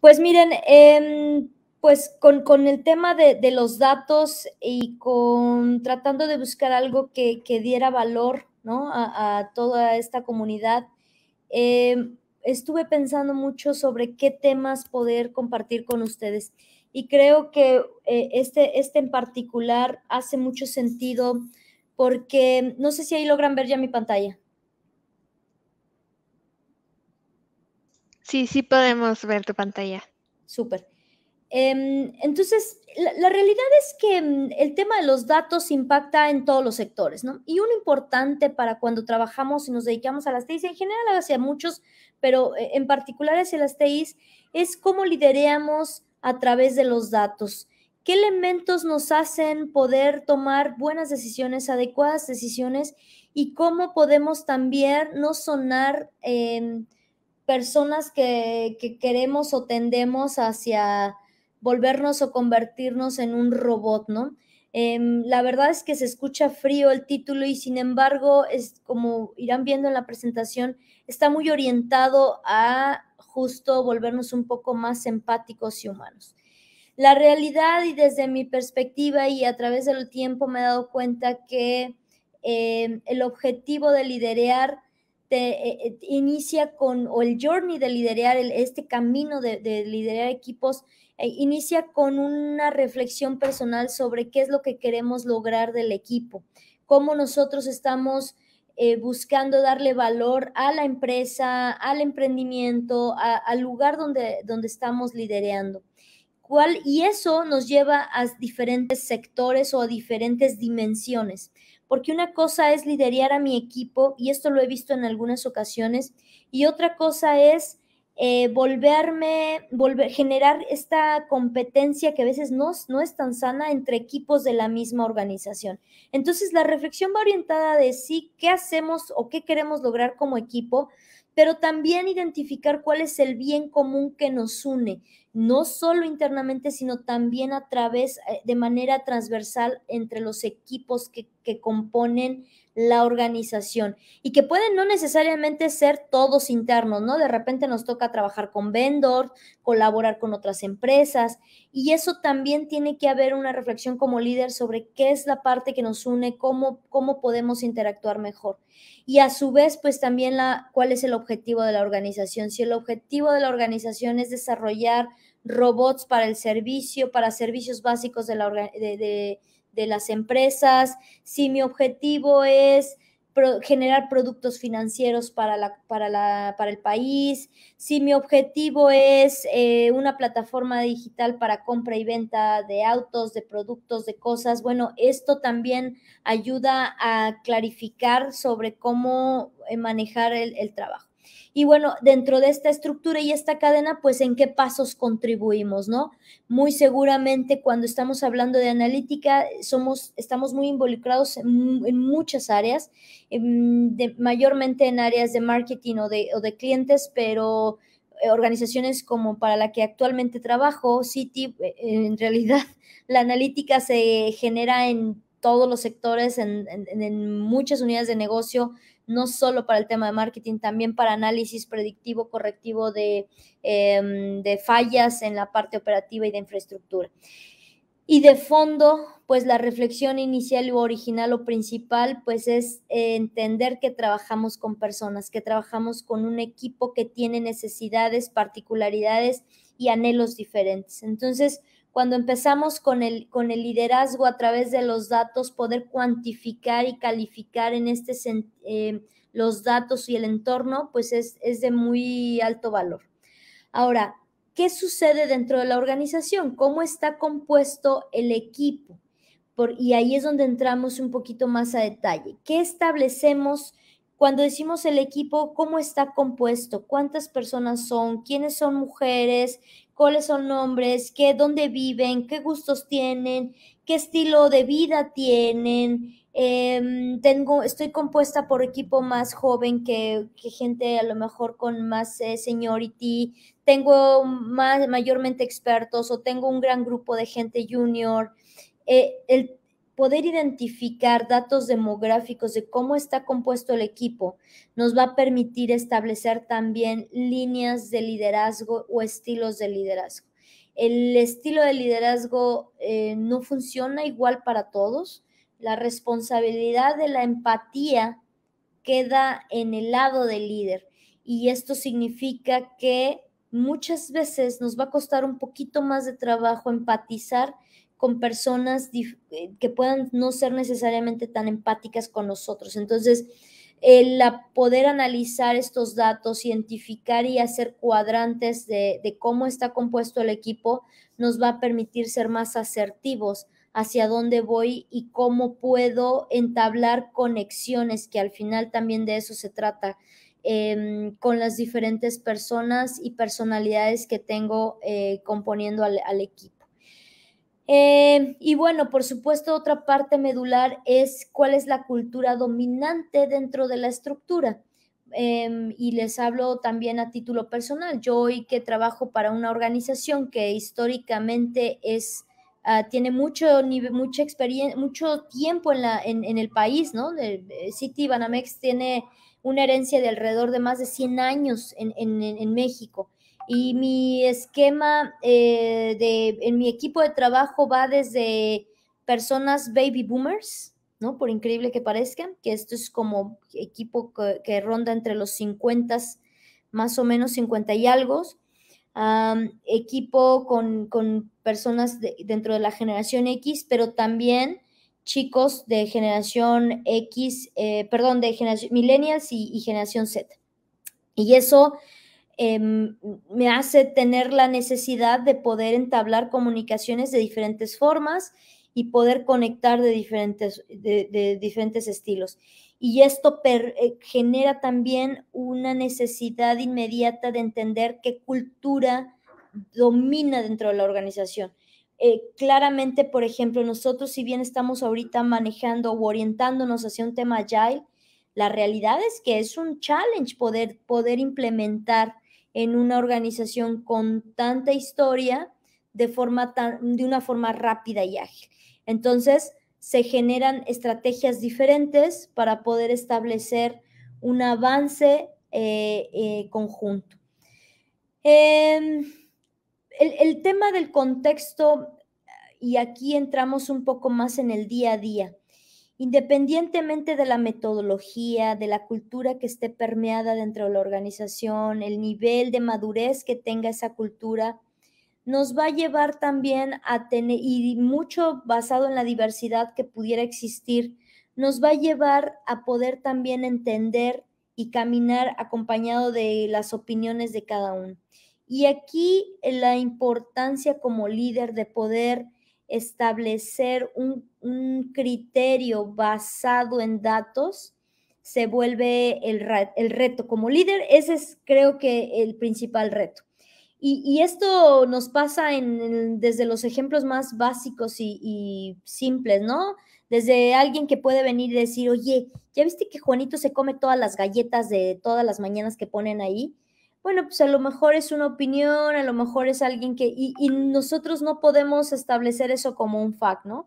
Pues miren, em, pues con, el tema de, los datos y con tratando de buscar algo que, que diera valor ¿no? a, toda esta comunidad, em, estuve pensando mucho sobre qué temas poder compartir con ustedes. Y creo que eh, este, este en particular hace mucho sentido porque no sé si ahí logran ver ya mi pantalla. Sí, sí podemos ver tu pantalla. Súper. Em, entonces, la, realidad es que em, el tema de los datos impacta en todos los sectores, ¿no? Y uno importante para cuando trabajamos y nos dedicamos a las TIs, en general hacia muchos, pero eh, en particular hacia las TIs, es cómo lideramos a través de los datos. ¿Qué elementos nos hacen poder tomar buenas decisiones, adecuadas decisiones y cómo podemos también no sonar... Em, personas que, queremos o tendemos hacia volvernos o convertirnos en un robot, ¿no? Em, la verdad es que se escucha frío el título y sin embargo, es como irán viendo en la presentación, está muy orientado a justo volvernos un poco más empáticos y humanos. La realidad y desde mi perspectiva y a través del tiempo me he dado cuenta que em, el objetivo de liderear eh, eh, inicia con, o el journey de liderar, este camino de, liderar equipos, eh, inicia con una reflexión personal sobre qué es lo que queremos lograr del equipo, cómo nosotros estamos buscando darle valor a la empresa, al emprendimiento, al lugar donde, donde estamos liderando y eso nos lleva a diferentes sectores o a diferentes dimensiones porque una cosa es liderar a mi equipo, y esto lo he visto en algunas ocasiones, y otra cosa es eh, volverme, volver, generar esta competencia que a veces no, no es tan sana entre equipos de la misma organización. Entonces, la reflexión va orientada de sí, qué hacemos o qué queremos lograr como equipo, pero también identificar cuál es el bien común que nos une no solo internamente, sino también a través, eh, de manera transversal entre los equipos que, componen la organización y que pueden no necesariamente ser todos internos, ¿no? De repente nos toca trabajar con vendor, colaborar con otras empresas y eso también tiene que haber una reflexión como líder sobre qué es la parte que nos une, cómo, cómo podemos interactuar mejor. Y a su vez, pues también la, cuál es el objetivo de la organización. Si el objetivo de la organización es desarrollar robots para el servicio, para servicios básicos de, la de, las empresas, si mi objetivo es generar productos financieros para, el país, si mi objetivo es eh, una plataforma digital para compra y venta de autos, de productos, de cosas, bueno, esto también ayuda a clarificar sobre cómo eh, manejar el trabajo. Y bueno, dentro de esta estructura y esta cadena, pues en qué pasos contribuimos, ¿no? Muy seguramente cuando estamos hablando de analítica, somos, estamos muy involucrados en, muchas áreas, em, mayormente en áreas de marketing o de, clientes, pero eh, organizaciones como para la que actualmente trabajo, City, eh, eh, en realidad la analítica se genera en todos los sectores, en, muchas unidades de negocio, no solo para el tema de marketing, también para análisis predictivo, correctivo em, de, fallas en la parte operativa y de infraestructura. Y de fondo, pues la reflexión inicial o original o principal, pues es eh, entender que trabajamos con personas, que trabajamos con un equipo que tiene necesidades, particularidades y anhelos diferentes. Entonces, cuando empezamos con el, con el liderazgo a través de los datos, poder cuantificar y calificar en este eh, los datos y el entorno, pues es, de muy alto valor. Ahora, ¿qué sucede dentro de la organización? ¿Cómo está compuesto el equipo? Por, y ahí es donde entramos un poquito más a detalle. ¿Qué establecemos? Cuando decimos el equipo, ¿cómo está compuesto? ¿Cuántas personas son? ¿Quiénes son mujeres? ¿Cuáles son nombres? ¿Qué, dónde viven? ¿Qué gustos tienen? ¿Qué estilo de vida tienen? Em, tengo, estoy compuesta por equipo más joven que, que gente a lo mejor con más eh, seniority, tengo más mayormente expertos o tengo un gran grupo de gente junior. Eh, el poder identificar datos demográficos de cómo está compuesto el equipo nos va a permitir establecer también líneas de liderazgo o estilos de liderazgo. El estilo de liderazgo eh, no funciona igual para todos. La responsabilidad de la empatía queda en el lado del líder y esto significa que muchas veces nos va a costar un poquito más de trabajo empatizar con personas eh, que puedan no ser necesariamente tan empáticas con nosotros. Entonces, el poder analizar estos datos, identificar y hacer cuadrantes de, cómo está compuesto el equipo nos va a permitir ser más asertivos hacia dónde voy y cómo puedo entablar conexiones, que al final también de eso se trata, em, con las diferentes personas y personalidades que tengo eh, componiendo al equipo. Eh, y bueno, por supuesto, otra parte medular es cuál es la cultura dominante dentro de la estructura. Em, y les hablo también a título personal. Yo hoy que trabajo para una organización que históricamente es, ah, tiene mucho mucha experiencia, mucho tiempo en, la, en, el país, ¿no? Eh, City Banamex tiene una herencia de alrededor de más de 100 años en México. Y mi esquema eh, de, en mi equipo de trabajo va desde personas baby boomers, ¿no? Por increíble que parezca, que esto es como equipo que, ronda entre los 50, más o menos 50 y algo, equipo con, personas dentro de la generación X, pero también chicos de generación X, eh, perdón, de generación millennials y generación Z. Y eso Em, me hace tener la necesidad de poder entablar comunicaciones de diferentes formas y poder conectar de diferentes, de, diferentes estilos. Y esto eh, genera también una necesidad inmediata de entender qué cultura domina dentro de la organización. Eh, claramente, por ejemplo, nosotros si bien estamos ahorita manejando o orientándonos hacia un tema agile, la realidad es que es un challenge poder, poder implementar en una organización con tanta historia de, forma de una forma rápida y ágil. Entonces, se generan estrategias diferentes para poder establecer un avance eh, eh, conjunto. Em, el tema del contexto, y aquí entramos un poco más en el día a día independientemente de la metodología, de la cultura que esté permeada dentro de la organización, el nivel de madurez que tenga esa cultura, nos va a llevar también a tener, y mucho basado en la diversidad que pudiera existir, nos va a llevar a poder también entender y caminar acompañado de las opiniones de cada uno. Y aquí la importancia como líder de poder establecer un un criterio basado en datos se vuelve el, reto. Como líder, ese es creo que el principal reto. Y, esto nos pasa en, desde los ejemplos más básicos y, simples, ¿no? Desde alguien que puede venir y decir, oye, ¿ya viste que Juanito se come todas las galletas de todas las mañanas que ponen ahí? bueno, pues a lo mejor es una opinión, a lo mejor es alguien que, y, y, nosotros no podemos establecer eso como un fact, ¿no?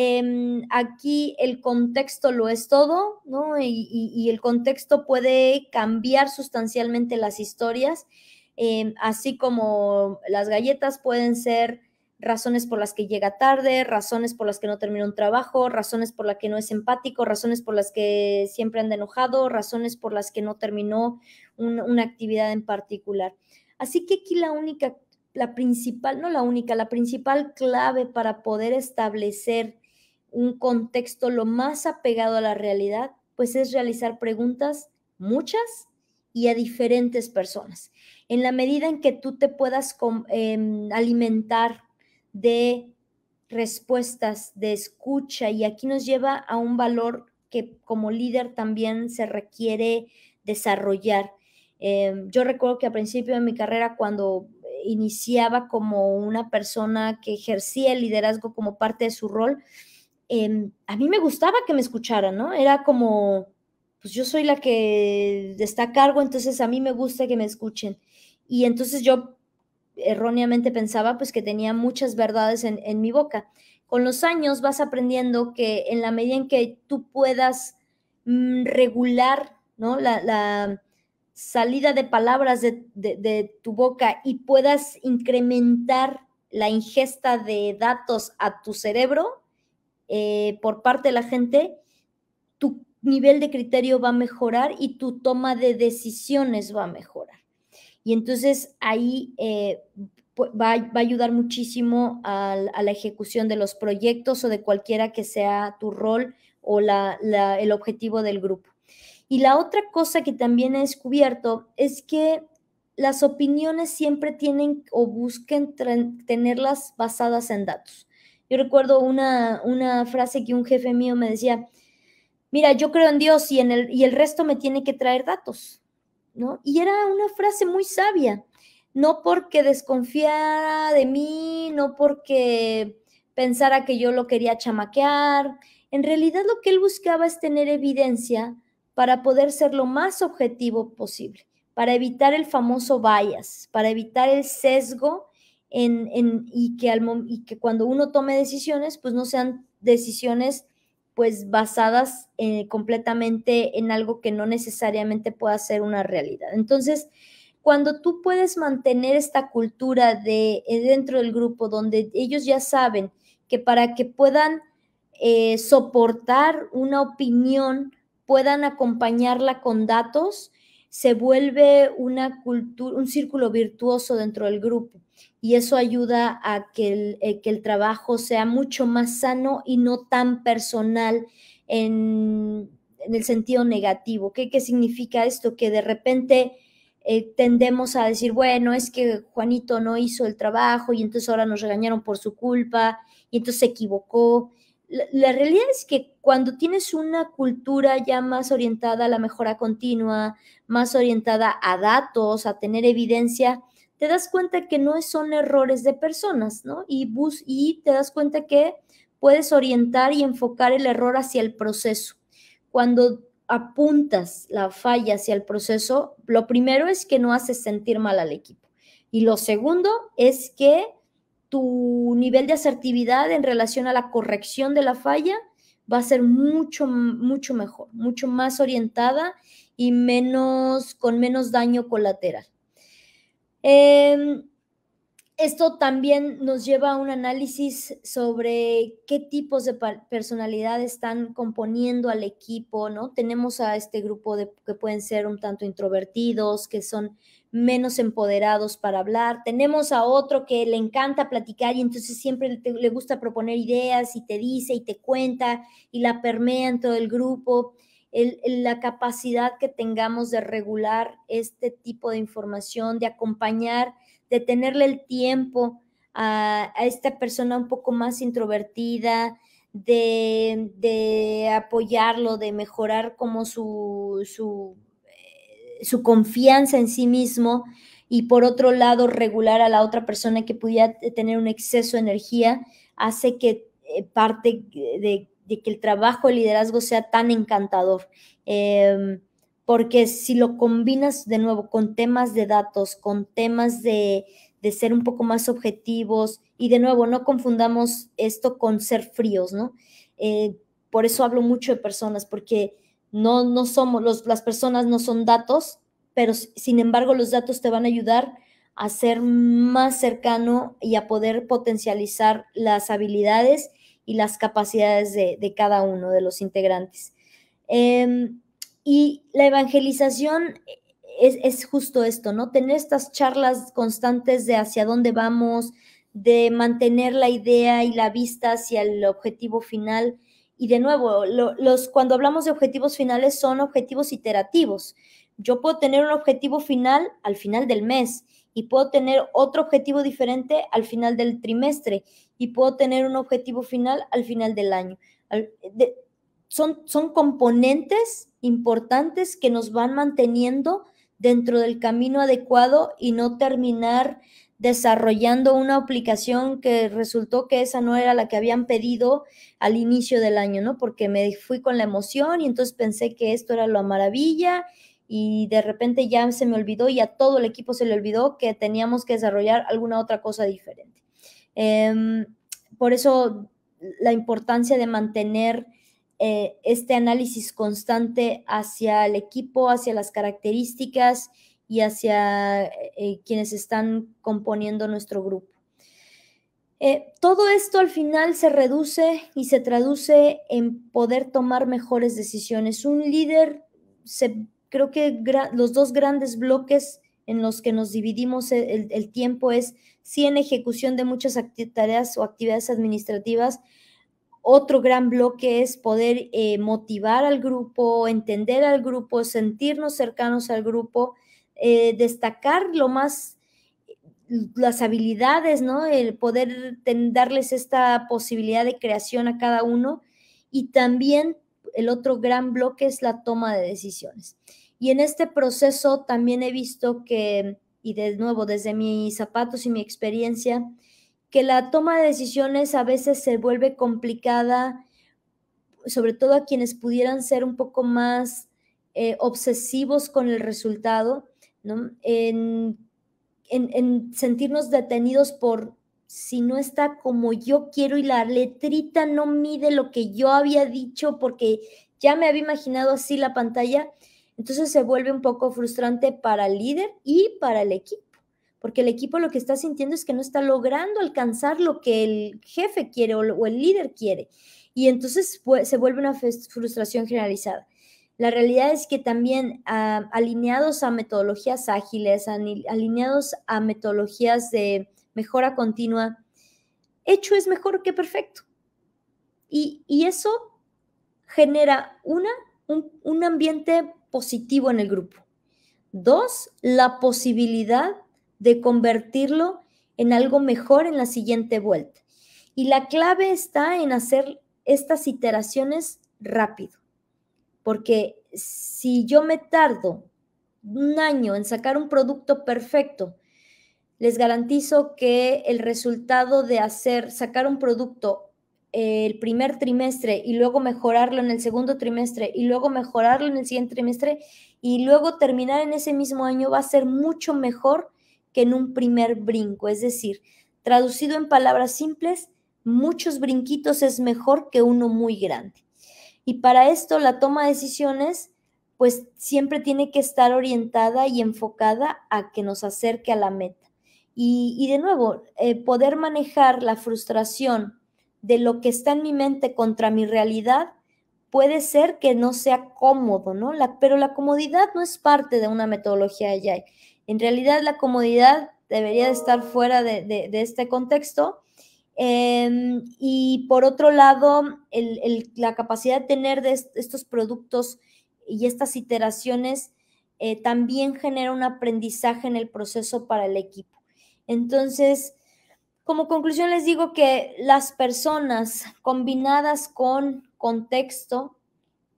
Em, aquí el contexto lo es todo, ¿no? Y, el contexto puede cambiar sustancialmente las historias, em, así como las galletas pueden ser razones por las que llega tarde, razones por las que no terminó un trabajo, razones por las que no es empático, razones por las que siempre anda enojado, razones por las que no terminó una actividad en particular. Así que aquí la única, la principal, no la única, la principal clave para poder establecer un contexto lo más apegado a la realidad, pues es realizar preguntas, muchas y a diferentes personas. En la medida en que tú te puedas em, alimentar de respuestas, de escucha, y aquí nos lleva a un valor que como líder también se requiere desarrollar. Em, yo recuerdo que al principio de mi carrera, cuando iniciaba como una persona que ejercía el liderazgo como parte de su rol, a mí me gustaba que me escucharan, ¿no? Era como, pues yo soy la que está a cargo, entonces a mí me gusta que me escuchen. Y entonces yo erróneamente pensaba pues que tenía muchas verdades en, mi boca. Con los años vas aprendiendo que en la medida en que tú puedas mm, regular, ¿no? La, salida de palabras de, de tu boca y puedas incrementar la ingesta de datos a tu cerebro, eh, por parte de la gente, tu nivel de criterio va a mejorar y tu toma de decisiones va a mejorar. Y entonces ahí eh, va, a ayudar muchísimo a, la ejecución de los proyectos o de cualquiera que sea tu rol o el objetivo del grupo. Y la otra cosa que también he descubierto es que las opiniones siempre tienen o busquen tenerlas basadas en datos. Yo recuerdo una, una frase que un jefe mío me decía, mira, yo creo en Dios y, en el, y el resto me tiene que traer datos, ¿no? Y era una frase muy sabia, no porque desconfiara de mí, no porque pensara que yo lo quería chamaquear. En realidad lo que él buscaba es tener evidencia para poder ser lo más objetivo posible, para evitar el famoso bias, para evitar el sesgo en, y, que cuando uno tome decisiones, pues no sean decisiones pues basadas eh, completamente en algo que no necesariamente pueda ser una realidad. Entonces, cuando tú puedes mantener esta cultura de eh, dentro del grupo donde ellos ya saben que para que puedan eh, soportar una opinión, puedan acompañarla con datos, se vuelve una cultura, un círculo virtuoso dentro del grupo y eso ayuda a eh, que el, trabajo sea mucho más sano y no tan personal en, el sentido negativo. ¿Qué, ¿Qué, significa esto? Que de repente eh, tendemos a decir, bueno, es que Juanito no hizo el trabajo y entonces ahora nos regañaron por su culpa y entonces se equivocó. la realidad es que cuando tienes una cultura ya más orientada a la mejora continua, más orientada a datos, a tener evidencia, te das cuenta que no son errores de personas, ¿no? Y, bus y te das cuenta que puedes orientar y enfocar el error hacia el proceso. Cuando apuntas la falla hacia el proceso, lo primero es que no haces sentir mal al equipo. Y lo segundo es que tu nivel de asertividad en relación a la corrección de la falla va a ser mucho, mucho mejor, mucho más orientada y menos, con menos daño colateral. Em, esto también nos lleva a un análisis sobre qué tipos de personalidad están componiendo al equipo, ¿no? Tenemos a este grupo de, que pueden ser un tanto introvertidos, que son menos empoderados para hablar. Tenemos a otro que le encanta platicar y entonces siempre le gusta proponer ideas y te dice y te cuenta y la permea en todo el grupo la capacidad que tengamos de regular este tipo de información, de acompañar, de tenerle el tiempo a, esta persona un poco más introvertida, de, apoyarlo, de mejorar como eh, su, confianza en sí mismo y por otro lado regular a la otra persona que pudiera tener un exceso de energía, hace que eh, parte de de que el trabajo, el liderazgo sea tan encantador. Em, porque si lo combinas de nuevo con temas de datos, con temas de, de, ser un poco más objetivos, y de nuevo, no confundamos esto con ser fríos, ¿no? Eh, por eso hablo mucho de personas, porque no, no somos, los, las personas no son datos, pero sin embargo los datos te van a ayudar a ser más cercano y a poder potencializar las habilidades y las capacidades de, cada uno de los integrantes. Em, y la evangelización es, justo esto, ¿no? Tener estas charlas constantes de hacia dónde vamos, de mantener la idea y la vista hacia el objetivo final. Y de nuevo, los, cuando hablamos de objetivos finales son objetivos iterativos yo puedo tener un objetivo final al final del mes y puedo tener otro objetivo diferente al final del trimestre y puedo tener un objetivo final al final del año. son, son componentes importantes que nos van manteniendo dentro del camino adecuado y no terminar desarrollando una aplicación que resultó que esa no era la que habían pedido al inicio del año, ¿no? Porque me fui con la emoción y entonces pensé que esto era la maravilla y de repente ya se me olvidó y a todo el equipo se le olvidó que teníamos que desarrollar alguna otra cosa diferente. Em, por eso la importancia de mantener eh, este análisis constante hacia el equipo, hacia las características y hacia eh, quienes están componiendo nuestro grupo. Eh, todo esto al final se reduce y se traduce en poder tomar mejores decisiones. Un líder se creo que los dos grandes bloques en los que nos dividimos e-, el, tiempo es si en ejecución de muchas tareas o actividades administrativas. Otro gran bloque es poder eh, motivar al grupo, entender al grupo, sentirnos cercanos al grupo, eh, destacar lo más las habilidades, ¿no? El poder darles esta posibilidad de creación a cada uno y también el otro gran bloque es la toma de decisiones. Y en este proceso también he visto que, y de nuevo desde mis zapatos y mi experiencia, que la toma de decisiones a veces se vuelve complicada, sobre todo a quienes pudieran ser un poco más eh, obsesivos con el resultado, en, en sentirnos detenidos por si no está como yo quiero y la letrita no mide lo que yo había dicho porque ya me había imaginado así la pantalla, entonces se vuelve un poco frustrante para el líder y para el equipo, porque el equipo lo que está sintiendo es que no está logrando alcanzar lo que el jefe quiere o el líder quiere, y entonces se vuelve una frustración generalizada. La realidad es que también ah, alineados a metodologías ágiles, alineados a metodologías de mejora continua. Hecho es mejor que perfecto. Y, eso genera una, un, un ambiente positivo en el grupo. Dos, la posibilidad de convertirlo en algo mejor en la siguiente vuelta. Y la clave está en hacer estas iteraciones rápido, porque si yo me tardo un año en sacar un producto perfecto les garantizo que el resultado de hacer, sacar un producto eh, el primer trimestre y luego mejorarlo en el segundo trimestre y luego mejorarlo en el siguiente trimestre y luego terminar en ese mismo año va a ser mucho mejor que en un primer brinco. Es decir, traducido en palabras simples, muchos brinquitos es mejor que uno muy grande. Y para esto la toma de decisiones pues siempre tiene que estar orientada y enfocada a que nos acerque a la meta. Y, de nuevo, eh, poder manejar la frustración de lo que está en mi mente contra mi realidad puede ser que no sea cómodo, ¿no? pero la comodidad no es parte de una metodología de En realidad la comodidad debería de estar fuera de, este contexto. Em, y por otro lado, la capacidad de tener de estos productos y estas iteraciones eh, también genera un aprendizaje en el proceso para el equipo. Entonces, como conclusión les digo que las personas combinadas con contexto,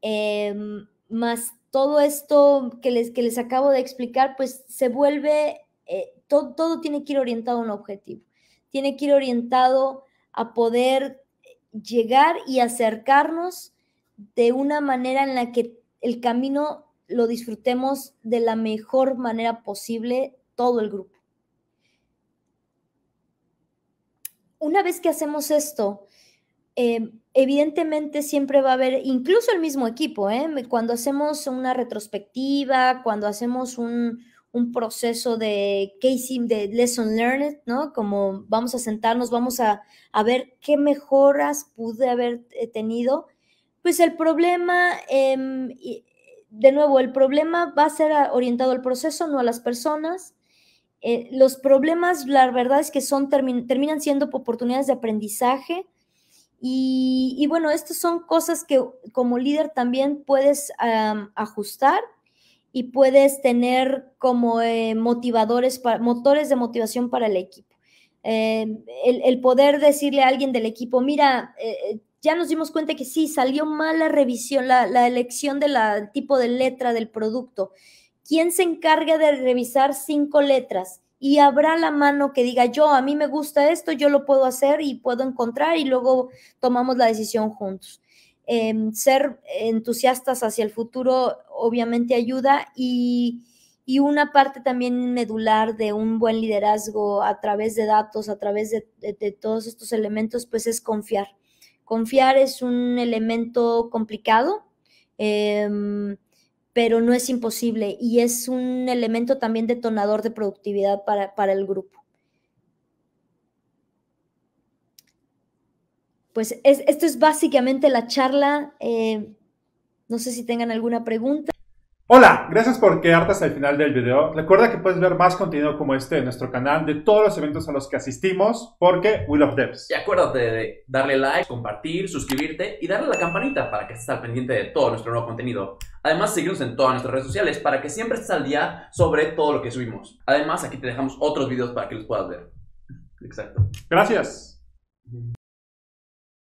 em, más todo esto que les, que les acabo de explicar, pues se vuelve, eh, todo, todo tiene que ir orientado a un objetivo, tiene que ir orientado a poder llegar y acercarnos de una manera en la que el camino lo disfrutemos de la mejor manera posible todo el grupo. una vez que hacemos esto, em, evidentemente siempre va a haber, incluso el mismo equipo, ¿eh? cuando hacemos una retrospectiva, cuando hacemos un, proceso de casing, de lesson learned, ¿no? Como vamos a sentarnos, vamos a, ver qué mejoras pude haber eh, tenido. Pues el problema, em, de nuevo, el problema va a ser orientado al proceso, no a las personas. Eh, los problemas, la verdad es que son, terminan siendo oportunidades de aprendizaje. Y, bueno, estas son cosas que como líder también puedes ajustar y puedes tener como eh, motivadores, motores de motivación para el equipo. Eh, el, poder decirle a alguien del equipo, mira, ya nos dimos cuenta que sí, salió mal la revisión, la elección del tipo de letra del producto. Quién se encarga de revisar cinco letras y habrá la mano que diga, yo, a mí me gusta esto, yo lo puedo hacer y puedo encontrar y luego tomamos la decisión juntos. Em, ser entusiastas hacia el futuro obviamente ayuda y, y, una parte también medular de un buen liderazgo a través de datos, a través de, de, todos estos elementos, pues es confiar. Confiar es un elemento complicado. Eh, pero no es imposible y es un elemento también detonador de productividad para, el grupo. Pues esto es básicamente la charla. Eh, no sé si tengan alguna pregunta. Hola, gracias por quedarte hasta el final del video. Recuerda que puedes ver más contenido como este en nuestro canal de todos los eventos a los que asistimos porque We Love Devs. Y acuérdate de darle like, compartir, suscribirte y darle a la campanita para que estés al pendiente de todo nuestro nuevo contenido. Además, seguimos en todas nuestras redes sociales para que siempre estés al día sobre todo lo que subimos. Además, aquí te dejamos otros videos para que los puedas ver. Exacto. Gracias.